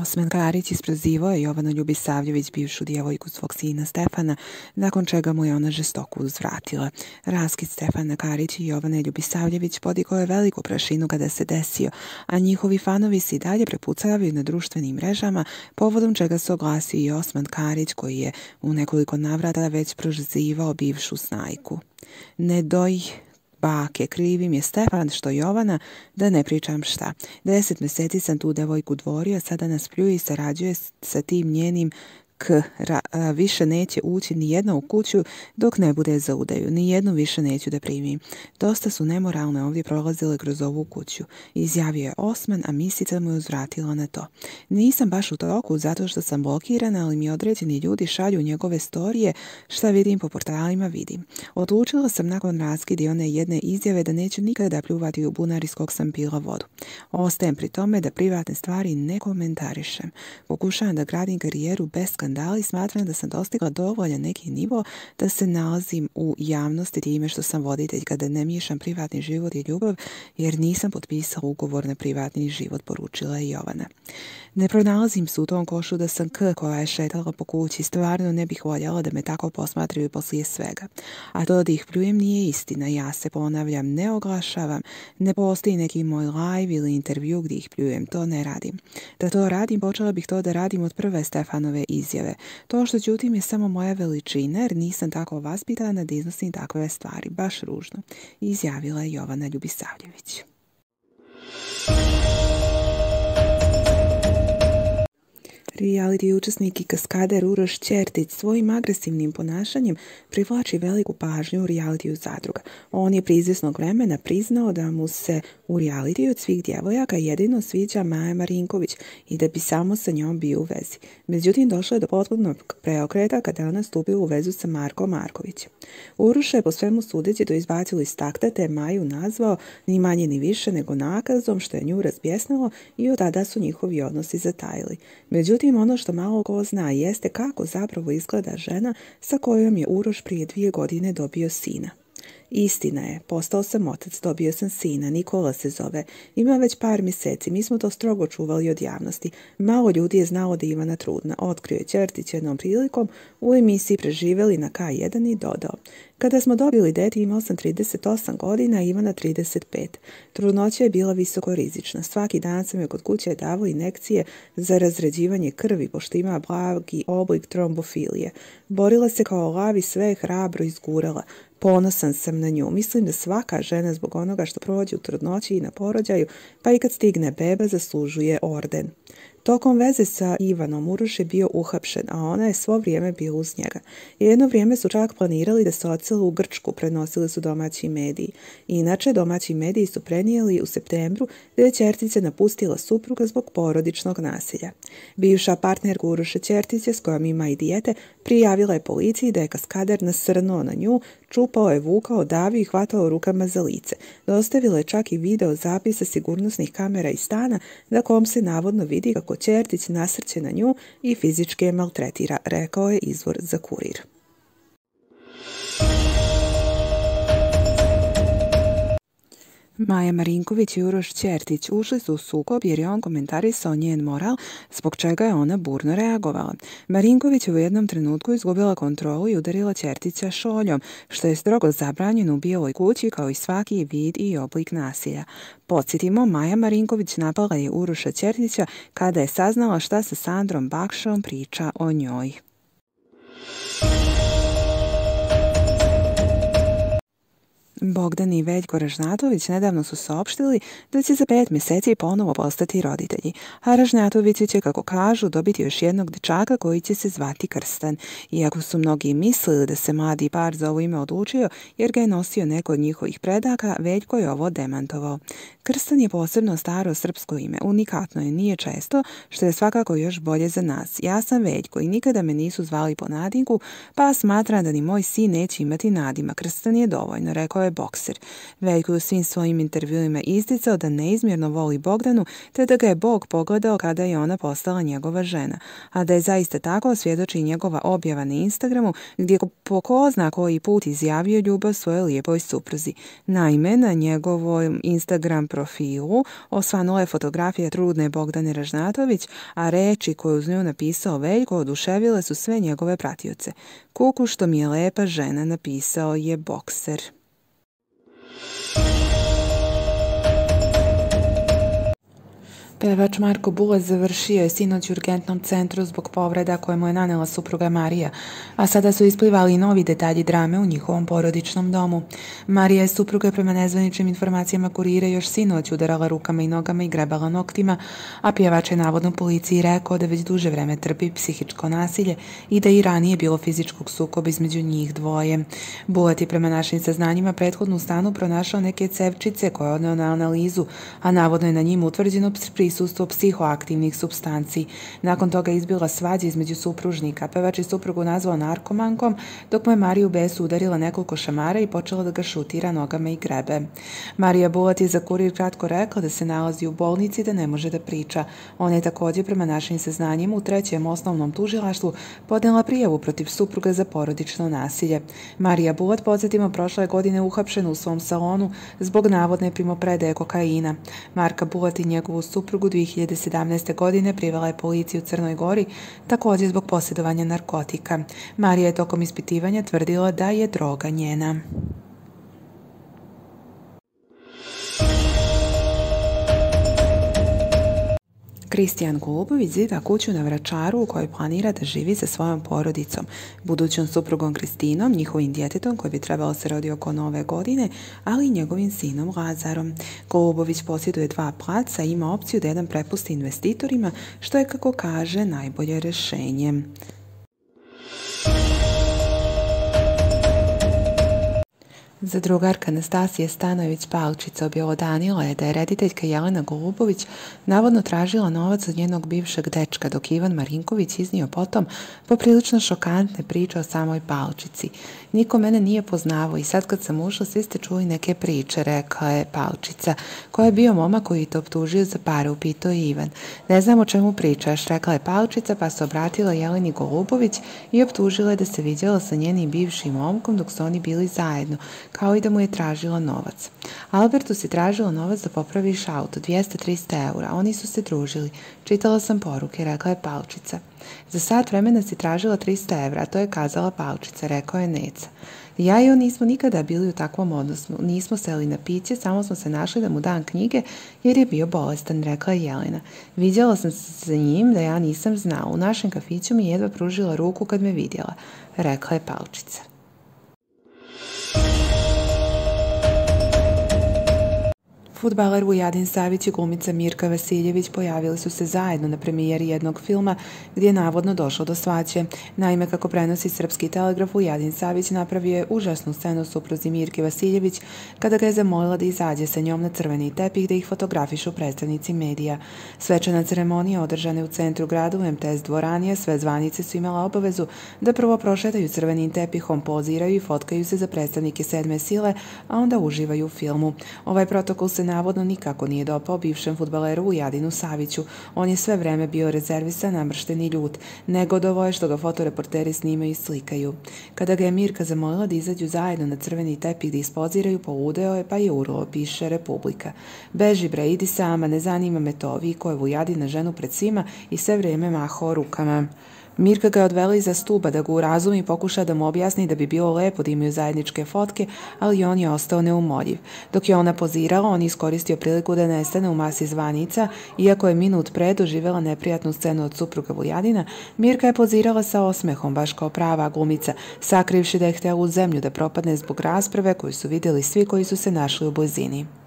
Osman Karić isprozivao je Jovana Ljubisavljević, bivšu djevojku svog sina Stefana, nakon čega mu je ona žestoku uzvratila. Raskid Stefana Karić i Jovane Ljubisavljević podigao je veliku prašinu kada se desio, a njihovi fanovi se i dalje prepucavaju na društvenim mrežama, povodom čega se oglasio i Osman Karić koji je u nekoliko navrata već prozivao bivšu snajku. Ne doj bake, krivi krivim je Stefan što Jovana, da ne pričam šta. Deset mjeseci sam tu devojku dvorio, sada nas pljuje i sarađuje sa tim njenim više neće ući ni jedna u kuću dok ne bude za udaju. Ni jednu više neću da primi Dosta su nemoralne ovdje prolazile kroz ovu kuću. Izjavio je Osman, a misica mu je uzvratila na to. Nisam baš u toku zato što sam blokirana, ali mi određeni ljudi šalju njegove storije šta vidim po portalima vidim. Odlučila sam nakon raskidi one jedne izjave da neću nikada pljuvati u bunar iz kog sam pila vodu. Ostajem pri tome da privatne stvari ne komentarišem. Pokušavam da gradim karijeru bez da li smatram da sam dostigla dovoljan neki nivo da se nalazim u javnosti time što sam voditelj kada ne miješam privatni život i ljubav jer nisam potpisao ugovor na privatni život, poručila je Jovana. Ne pronalazim se u tom košu da sam K koja je šetala po kući, stvarno ne bih voljela da me tako posmatraju poslije svega. A to da ih pljujem nije istina, ja se ponavljam, ne oglašavam, ne postoji neki moj live ili intervju gdje ih pljujem, to ne radim. Da to radim, počela bih to da radim od prve Stefanove iz izjave. To što ćutim je samo moja veličina jer nisam tako vaspitana da iznosim takve stvari, baš ružno, izjavila je Jovana Ljubisavljević. reality učesnik i kaskader Uroš Ćertić svojim agresivnim ponašanjem privlači veliku pažnju u realitiju zadruga. On je pri izvjesnog vremena priznao da mu se u realitiju od svih djevojaka jedino sviđa Maja Marinković i da bi samo sa njom bio u vezi. Međutim, došlo je do potpunog preokreta kada je ona stupila u vezu sa Markom Markovićem. Uroš je po svemu sudeći do izbacili iz takta te Maju nazvao ni manje ni više nego nakazom što je nju razbjesnilo i od tada su njihovi odnosi zatajili. Međutim, ono što malo ko zna jeste kako zapravo izgleda žena sa kojom je Uroš prije dvije godine dobio sina. Istina je, postao sam otac, dobio sam sina, Nikola se zove. Ima već par mjeseci, mi smo to strogo čuvali od javnosti. Malo ljudi je znalo da Ivana trudna, otkrio je Čertić jednom prilikom u emisiji preživeli na K1 i dodao. Kada smo dobili deti, imao sam 38 godina i Ivana 35. Trudnoća je bila visoko rizična. Svaki dan sam je kod kuće davao inekcije za razređivanje krvi, pošto ima blagi oblik trombofilije. Borila se kao lavi, sve je hrabro izgurala. Ponosan sam na nju. Mislim da svaka žena zbog onoga što prođe u trudnoći i na porođaju, pa i kad stigne beba, zaslužuje orden. Tokom veze sa Ivanom Uruš je bio uhapšen, a ona je svo vrijeme bila uz njega. Jedno vrijeme su čak planirali da se ocelu u Grčku, prenosili su domaći mediji. Inače, domaći mediji su prenijeli u septembru da je čertice napustila supruga zbog porodičnog nasilja. Bivša partner Uroša Čertice, s kojom ima i dijete, prijavila je policiji da je kaskader nasrnuo na nju Čupao je, vukao, davi i hvatao rukama za lice. Dostavila je čak i video zapisa sigurnosnih kamera i stana na kom se navodno vidi kako Čertić nasrće na nju i fizički je maltretira, rekao je izvor za kurir. Maja Marinković i Uroš Ćertić ušli su u sukob jer je on komentarisao njen moral, zbog čega je ona burno reagovala. Marinković je u jednom trenutku izgubila kontrolu i udarila Ćertića šoljom, što je strogo zabranjeno u bijeloj kući kao i svaki vid i oblik nasilja. Podsjetimo, Maja Marinković napala je Uroša Ćertića kada je saznala šta sa Sandrom Bakšom priča o njoj. Bogdan i Veljko Ražnatović nedavno su saopštili da će za pet mjeseci ponovo postati roditelji, a Ražnatovići će, kako kažu, dobiti još jednog dečaka koji će se zvati Krstan. Iako su mnogi mislili da se mladi par za ovo ime odlučio jer ga je nosio neko od njihovih predaka, Veljko je ovo demantovao. Krstan je posebno staro srpsko ime, unikatno je, nije često, što je svakako još bolje za nas. Ja sam Veljko i nikada me nisu zvali po nadinku, pa smatram da ni moj sin neće imati nadima. Krstan je dovoljno, rekao je bokser. Veljko je u svim svojim intervjuima isticao da neizmjerno voli Bogdanu, te da ga je Bog pogledao kada je ona postala njegova žena. A da je zaista tako svjedoči njegova objava na Instagramu, gdje po ko zna koji put izjavio ljubav svojoj lijepoj supruzi. Naime, na njegovom Instagram profilu osvanula je fotografija trudne Bogdane Ražnatović, a reči koju uz nju napisao Veljko oduševile su sve njegove pratioce. Kuku što mi je lepa žena napisao je bokser. Pevač Marko Bulac završio je sinoć u urgentnom centru zbog povreda koje mu je nanela supruga Marija, a sada su isplivali i novi detalji drame u njihovom porodičnom domu. Marija je supruga prema nezvaničnim informacijama kurire još sinoć udarala rukama i nogama i grebala noktima, a pjevač je navodno policiji rekao da već duže vreme trpi psihičko nasilje i da i ranije bilo fizičkog sukoba između njih dvoje. Bulat je prema našim saznanjima prethodnu stanu pronašao neke cevčice koje je odneo na analizu, a navodno je na njim utvrđeno prisustvo psihoaktivnih substanci. Nakon toga je izbila svađa između supružnika. Pevač je suprugu nazvao narkomankom, dok mu je Mariju Besu udarila nekoliko šamara i počela da ga šutira nogama i grebe. Marija Bulat je za kurir kratko rekla da se nalazi u bolnici i da ne može da priča. Ona je također prema našim saznanjima u trećem osnovnom tužilaštvu podnela prijavu protiv supruga za porodično nasilje. Marija Bulat, podsjetimo, prošle godine uhapšena u svom salonu zbog navodne primopredaje kokaina. Marka Bulat i njegovu suprugu 2017. godine privela je policiju u Crnoj Gori također zbog posjedovanja narkotika. Marija je tokom ispitivanja tvrdila da je droga njena. Kristijan Golubović zida kuću na Vračaru u kojoj planira da živi sa svojom porodicom, budućom suprugom Kristinom, njihovim djetetom koji bi trebalo se rodi oko nove godine, ali i njegovim sinom Lazarom. Golubović posjeduje dva placa i ima opciju da jedan prepusti investitorima, što je, kako kaže, najbolje rješenje. Za drugarka Nastasije Stanović-Palčica objelodanila je da je rediteljka Jelena Golubović navodno tražila novac od njenog bivšeg dečka, dok Ivan Marinković iznio potom poprilično šokantne priče o samoj Palčici. Niko mene nije poznavao i sad kad sam ušla svi ste čuli neke priče, rekla je Palčica, koja je bio moma koji je to optužio za pare, upito je Ivan. Ne znam o čemu pričaš, rekla je Palčica, pa se obratila Jeleni Golubović i optužila je da se vidjela sa njenim bivšim momkom dok su oni bili zajedno kao i da mu je tražila novac. Albertu se tražila novac da popraviš auto, 200-300 eura. Oni su se družili. Čitala sam poruke, rekla je Palčica. Za sat vremena si tražila 300 a to je kazala Palčica, rekao je Neca. Ja i on nismo nikada bili u takvom odnosu. Nismo seli na piće, samo smo se našli da mu dam knjige jer je bio bolestan, rekla je Jelena. Vidjela sam se za njim da ja nisam znao. U našem kafiću mi jedva pružila ruku kad me vidjela, rekla je Palčica. Futbaler Vujadin Savić i glumica Mirka Vasiljević pojavili su se zajedno na premijeri jednog filma gdje je navodno došlo do svaće. Naime, kako prenosi srpski telegraf, Vujadin Savić napravio je užasnu scenu supruzi Mirke Vasiljević kada ga je zamolila da izađe sa njom na crveni tepih da ih fotografišu predstavnici medija. Svečana ceremonija održane u centru grada u MTS dvoranije, sve zvanice su imala obavezu da prvo prošetaju crvenim tepihom, poziraju i fotkaju se za predstavnike sedme sile, a onda uživaju u filmu. Ovaj protokol se navodno nikako nije dopao bivšem futbaleru Jadinu Saviću. On je sve vreme bio rezervisan, namršteni ljut. Negodovo je što ga fotoreporteri snimaju i slikaju. Kada ga je Mirka zamolila da izađu zajedno na crveni tepih da ispoziraju, poudeo je pa je urlo, piše Republika. Beži bre, idi sama, ne zanima me to, vi koje na ženu pred svima i sve vreme mahao rukama. Mirka ga je odvela iza stuba da ga urazumi i pokuša da mu objasni da bi bilo lepo da imaju zajedničke fotke, ali on je ostao neumoljiv. Dok je ona pozirala, on je iskoristio priliku da nestane u masi zvanica, iako je minut pre doživjela neprijatnu scenu od supruga Vujadina, Mirka je pozirala sa osmehom, baš kao prava glumica, sakrivši da je htjela u zemlju da propadne zbog rasprave koju su vidjeli svi koji su se našli u blizini.